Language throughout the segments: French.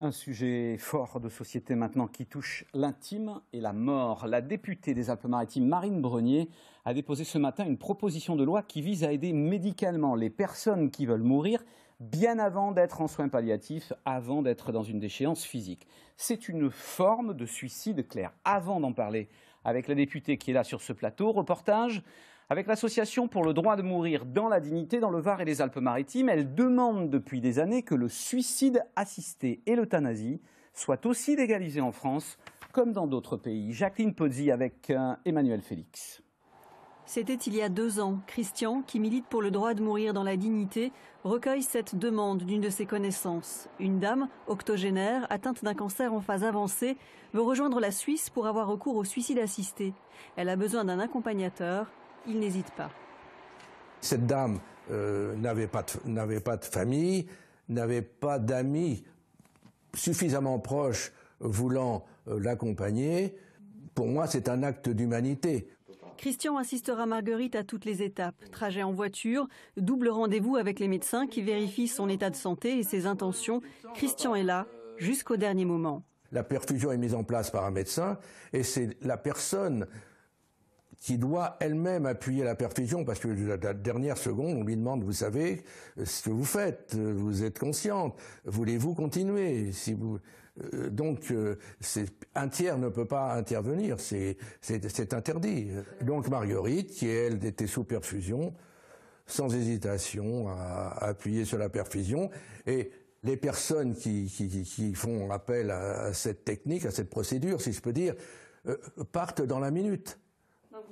Un sujet fort de société maintenant qui touche l'intime et la mort. La députée des Alpes-Maritimes, Marine Brenier, a déposé ce matin une proposition de loi qui vise à aider médicalement les personnes qui veulent mourir bien avant d'être en soins palliatifs, avant d'être dans une déchéance physique. C'est une forme de suicide clair. Avant d'en parler avec la députée qui est là sur ce plateau, reportage avec l'association pour le droit de mourir dans la dignité dans le Var et les Alpes-Maritimes. Elle demande depuis des années que le suicide assisté et l'euthanasie soient aussi légalisés en France comme dans d'autres pays. Jacqueline Pozzi avec euh, Emmanuel Félix. C'était il y a deux ans. Christian, qui milite pour le droit de mourir dans la dignité, recueille cette demande d'une de ses connaissances. Une dame, octogénaire, atteinte d'un cancer en phase avancée, veut rejoindre la Suisse pour avoir recours au suicide assisté. Elle a besoin d'un accompagnateur il n'hésite pas. Cette dame euh, n'avait pas, pas de famille, n'avait pas d'amis suffisamment proches voulant euh, l'accompagner. Pour moi, c'est un acte d'humanité. Christian assistera Marguerite à toutes les étapes. Trajet en voiture, double rendez-vous avec les médecins qui vérifient son état de santé et ses intentions. Christian est là jusqu'au dernier moment. La perfusion est mise en place par un médecin et c'est la personne qui doit elle-même appuyer la perfusion, parce que la dernière seconde, on lui demande, vous savez euh, ce que vous faites, euh, vous êtes consciente, voulez-vous continuer si euh, Donc, un tiers ne peut pas intervenir, c'est interdit. Donc Marguerite, qui elle était sous perfusion, sans hésitation à, appuyer sur la perfusion, et les personnes qui, qui, qui font appel à, cette technique, à cette procédure, si je peux dire, partent dans la minute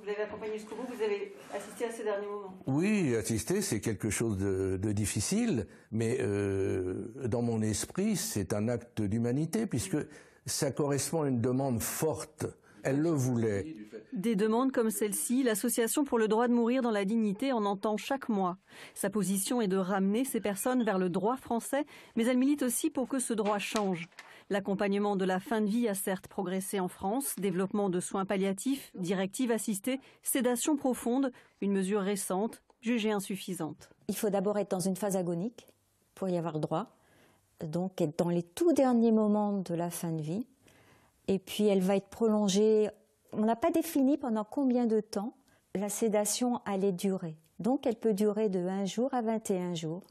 vous avez accompagné jusqu'au bout, vous avez assisté à ces derniers moments. Oui, assister, c'est quelque chose de, difficile, mais euh, dans mon esprit, c'est un acte d'humanité, puisque ça correspond à une demande forte elle le voulait. Des demandes comme celle-ci, l'Association pour le droit de mourir dans la dignité en entend chaque mois. Sa position est de ramener ces personnes vers le droit français, mais elle milite aussi pour que ce droit change. L'accompagnement de la fin de vie a certes progressé en France, développement de soins palliatifs, directives assistées, sédation profonde, une mesure récente jugée insuffisante. Il faut d'abord être dans une phase agonique pour y avoir droit, donc être dans les tout derniers moments de la fin de vie et puis elle va être prolongée. On n'a pas défini pendant combien de temps la sédation allait durer. Donc elle peut durer de 1 jour à 21 jours,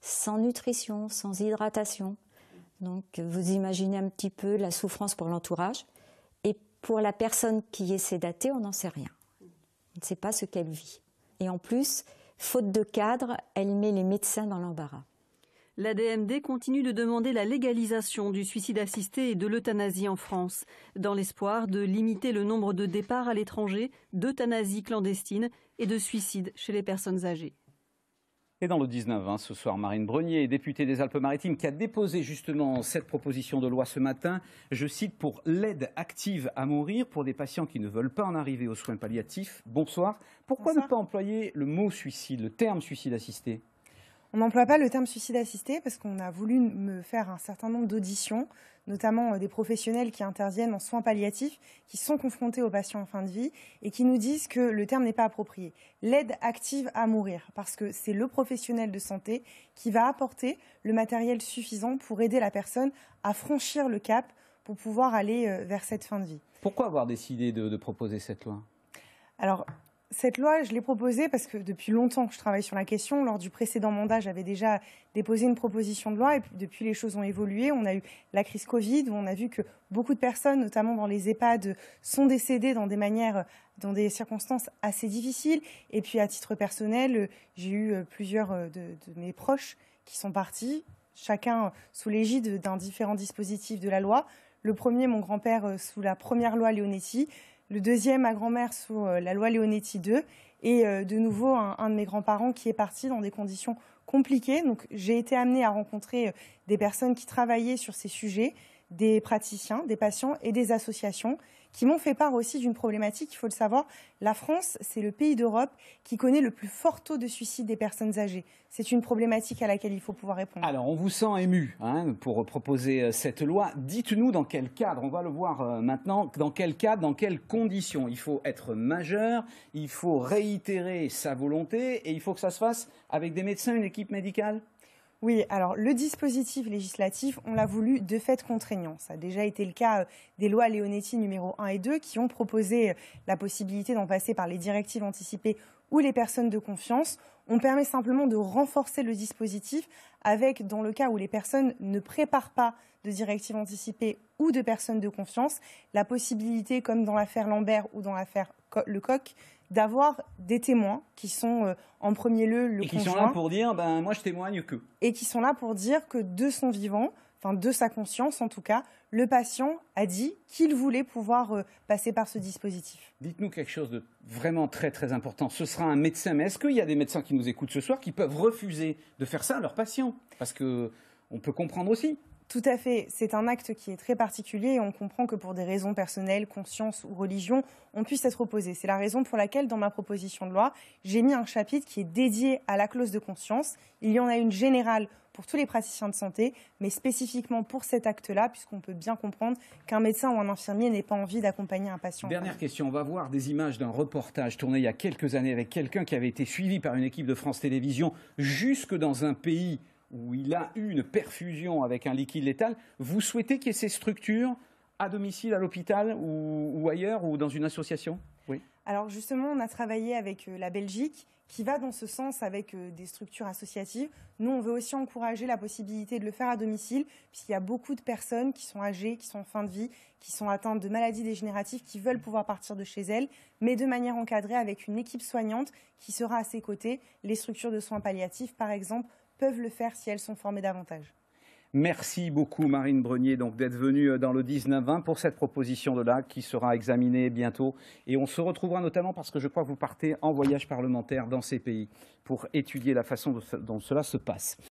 sans nutrition, sans hydratation. Donc vous imaginez un petit peu la souffrance pour l'entourage. Et pour la personne qui est sédatée, on n'en sait rien. On ne sait pas ce qu'elle vit. Et en plus, faute de cadre, elle met les médecins dans l'embarras. La DMD continue de demander la légalisation du suicide assisté et de l'euthanasie en France, dans l'espoir de limiter le nombre de départs à l'étranger, d'euthanasie clandestine et de suicide chez les personnes âgées. Et dans le 19, 20 hein, ce soir, Marine Brenier, députée des Alpes-Maritimes, qui a déposé justement cette proposition de loi ce matin, je cite, pour l'aide active à mourir pour des patients qui ne veulent pas en arriver aux soins palliatifs. Bonsoir. Pourquoi ne pas employer le mot suicide, le terme suicide assisté on n'emploie pas le terme suicide assisté parce qu'on a voulu me faire un certain nombre d'auditions, notamment euh, des professionnels qui interviennent en soins palliatifs, qui sont confrontés aux patients en fin de vie et qui nous disent que le terme n'est pas approprié. L'aide active à mourir, parce que c'est le professionnel de santé qui va apporter le matériel suffisant pour aider la personne à franchir le cap pour pouvoir aller euh, vers cette fin de vie. Pourquoi avoir décidé de, proposer cette loi Alors, cette loi, je l'ai proposée parce que depuis longtemps que je travaille sur la question. Lors du précédent mandat, j'avais déjà déposé une proposition de loi et depuis, les choses ont évolué. On a eu la crise Covid où on a vu que beaucoup de personnes, notamment dans les EHPAD, sont décédées dans des manières, dans des circonstances assez difficiles. Et puis, à titre personnel, j'ai eu euh, plusieurs euh, de, de mes proches qui sont partis, chacun sous l'égide d'un différent dispositif de la loi. Le premier, mon grand-père, euh, sous la première loi Leonetti le deuxième, ma grand-mère, sous euh, la loi Leonetti II, et euh, de nouveau un, de mes grands-parents qui est parti dans des conditions compliquées. Donc j'ai été amenée à rencontrer euh, des personnes qui travaillaient sur ces sujets, des praticiens, des patients et des associations qui m'ont fait part aussi d'une problématique, il faut le savoir. La France, c'est le pays d'Europe qui connaît le plus fort taux de suicide des personnes âgées. C'est une problématique à laquelle il faut pouvoir répondre. Alors, on vous sent ému hein, pour proposer euh, cette loi. Dites-nous dans quel cadre, on va le voir euh, maintenant, dans quel cadre, dans quelles conditions. Il faut être majeur, il faut réitérer sa volonté et il faut que ça se fasse avec des médecins, une équipe médicale oui, alors le dispositif législatif, on l'a voulu de fait contraignant. Ça a déjà été le cas euh, des lois Leonetti numéro 1 et 2 qui ont proposé euh, la possibilité d'en passer par les directives anticipées ou les personnes de confiance. On permet simplement de renforcer le dispositif avec, dans le cas où les personnes ne préparent pas de directives anticipées ou de personnes de confiance, la possibilité, comme dans l'affaire Lambert ou dans l'affaire Le Coq, d'avoir des témoins qui sont euh, en premier lieu le et qui sont là pour dire ben moi je témoigne que et qui sont là pour dire que de son vivant enfin de sa conscience en tout cas le patient a dit qu'il voulait pouvoir euh, passer par ce dispositif dites-nous quelque chose de vraiment très très important ce sera un médecin mais est-ce qu'il y a des médecins qui nous écoutent ce soir qui peuvent refuser de faire ça à leur patient parce que on peut comprendre aussi tout à fait. C'est un acte qui est très particulier et on comprend que pour des raisons personnelles, conscience ou religion, on puisse être opposé. C'est la raison pour laquelle, dans ma proposition de loi, j'ai mis un chapitre qui est dédié à la clause de conscience. Il y en a une générale pour tous les praticiens de santé, mais spécifiquement pour cet acte-là, puisqu'on peut bien comprendre qu'un médecin ou un infirmier n'ait pas envie d'accompagner un patient. Dernière question, on va voir des images d'un reportage tourné il y a quelques années avec quelqu'un qui avait été suivi par une équipe de France Télévisions jusque dans un pays où il a eu une perfusion avec un liquide létal, vous souhaitez qu'il y ait ces structures à domicile, à l'hôpital ou, ou, ailleurs ou dans une association Oui. Alors justement, on a travaillé avec euh, la Belgique qui va dans ce sens avec euh, des structures associatives. Nous, on veut aussi encourager la possibilité de le faire à domicile puisqu'il y a beaucoup de personnes qui sont âgées, qui sont en fin de vie, qui sont atteintes de maladies dégénératives, qui veulent pouvoir partir de chez elles, mais de manière encadrée avec une équipe soignante qui sera à ses côtés. Les structures de soins palliatifs, par exemple, peuvent le faire si elles sont formées davantage. Merci beaucoup Marine Brenier donc d'être venue euh, dans le 19-20 pour cette proposition de loi qui sera examinée bientôt et on se retrouvera notamment parce que je crois que vous partez en voyage parlementaire dans ces pays pour étudier la façon dont cela se passe.